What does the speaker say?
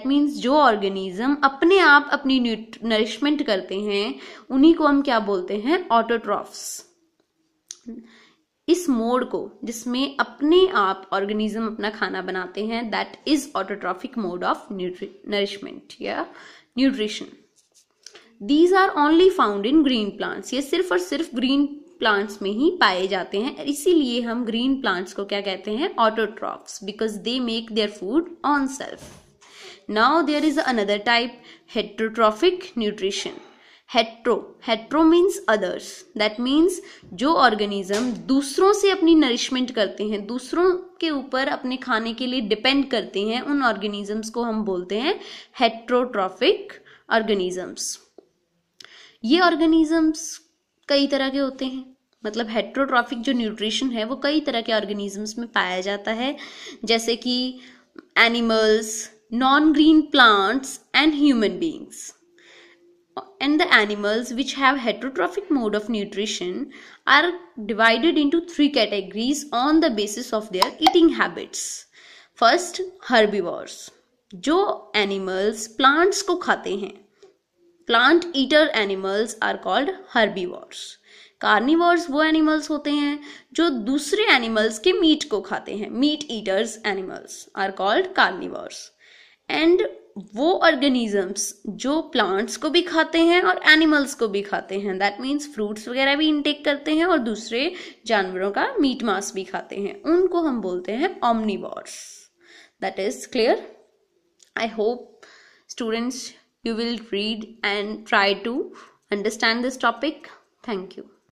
That means जो organism अपने आप अपनी नरिशमेंट करते हैं उन्हीं को हम क्या बोलते हैं ऑटोट्रॉफ्स इस मोड को जिसमें अपने आप ऑर्गेनिज्म अपना खाना बनाते हैं that is autotrophic mode of nourishment या nutrition these are only found in green plants ये सिर्फ और सिर्फ ग्रीन प्लांट्स में ही पाए जाते हैं इसीलिए हम ग्रीन प्लांट्स को क्या कहते हैं autotrophs because they make their food on self Now there is another type heterotrophic nutrition. Hetero hetero means others that means जो ऑर्गेनिज्म दूसरों से अपनी नरिशमेंट करते हैं दूसरों के ऊपर अपने खाने के लिए डिपेंड करते हैं उन ऑर्गेनिजम्स को हम बोलते हैं हेट्रोट्रॉफिक ऑर्गेनिजम्स ये ऑर्गेनिजम्स कई तरह के होते हैं मतलब हेट्रोट्रॉफिक जो न्यूट्रिशन है वो कई तरह के ऑर्गेनिजम्स में पाया जाता है जैसे कि animals non green plants, and human beings. And the animals which have heterotrophic mode of nutrition are divided into three categories on the basis of their eating habits. first herbivores जो animals plants को खाते हैं plant eater animals are called herbivores carnivores वो animals होते हैं जो दूसरे animals के मीट को खाते हैं meat eaters animals are called carnivores and वो ऑर्गेनिजम्स जो प्लांट्स को भी खाते हैं और एनिमल्स को भी खाते हैं दैट मीन्स फ्रूट्स वगैरह भी इनटेक करते हैं और दूसरे जानवरों का मीट मांस भी खाते हैं उनको हम बोलते हैं omnivores that is clear I hope students you will read and try to understand this topic thank you